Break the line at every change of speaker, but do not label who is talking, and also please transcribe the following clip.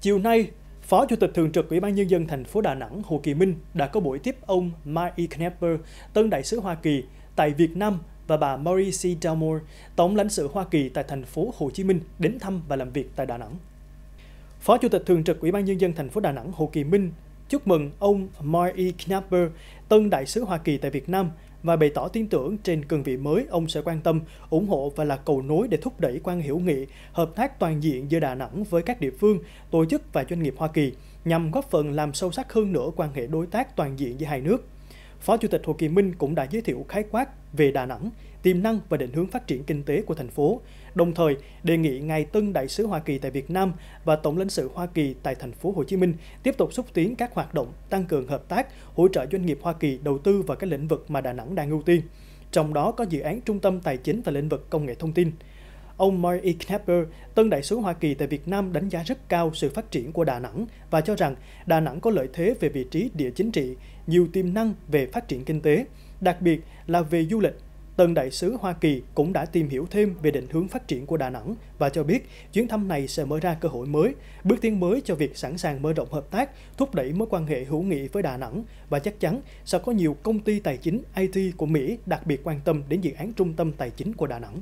Chiều nay, Phó Chủ tịch Thường trực Ủy ban Nhân dân thành phố Đà Nẵng Hồ Kỳ Minh đã có buổi tiếp ông Mike E. Knapper, tân đại sứ Hoa Kỳ tại Việt Nam và bà maurice C. Dalmore, tổng lãnh sự Hoa Kỳ tại thành phố Hồ Chí Minh đến thăm và làm việc tại Đà Nẵng. Phó Chủ tịch Thường trực Ủy ban Nhân dân thành phố Đà Nẵng Hồ Kỳ Minh chúc mừng ông Mike E. Knapper, tân đại sứ Hoa Kỳ tại Việt Nam, và bày tỏ tin tưởng trên cương vị mới ông sẽ quan tâm, ủng hộ và là cầu nối để thúc đẩy quan hiểu nghị, hợp tác toàn diện giữa Đà Nẵng với các địa phương, tổ chức và doanh nghiệp Hoa Kỳ nhằm góp phần làm sâu sắc hơn nữa quan hệ đối tác toàn diện giữa hai nước. Phó Chủ tịch Hồ Kỳ Minh cũng đã giới thiệu khái quát về Đà Nẵng, tiềm năng và định hướng phát triển kinh tế của thành phố, đồng thời đề nghị ngài Tân Đại sứ Hoa Kỳ tại Việt Nam và Tổng lãnh sự Hoa Kỳ tại thành phố Hồ Chí Minh tiếp tục xúc tiến các hoạt động, tăng cường hợp tác, hỗ trợ doanh nghiệp Hoa Kỳ đầu tư vào các lĩnh vực mà Đà Nẵng đang ưu tiên. Trong đó có dự án trung tâm tài chính và lĩnh vực công nghệ thông tin. Ông Mark e. Knapper, tân đại sứ Hoa Kỳ tại Việt Nam đánh giá rất cao sự phát triển của Đà Nẵng và cho rằng Đà Nẵng có lợi thế về vị trí địa chính trị, nhiều tiềm năng về phát triển kinh tế, đặc biệt là về du lịch. Tân đại sứ Hoa Kỳ cũng đã tìm hiểu thêm về định hướng phát triển của Đà Nẵng và cho biết chuyến thăm này sẽ mở ra cơ hội mới, bước tiến mới cho việc sẵn sàng mở rộng hợp tác, thúc đẩy mối quan hệ hữu nghị với Đà Nẵng và chắc chắn sẽ có nhiều công ty tài chính IT của Mỹ đặc biệt quan tâm đến dự án trung tâm tài chính của Đà Nẵng.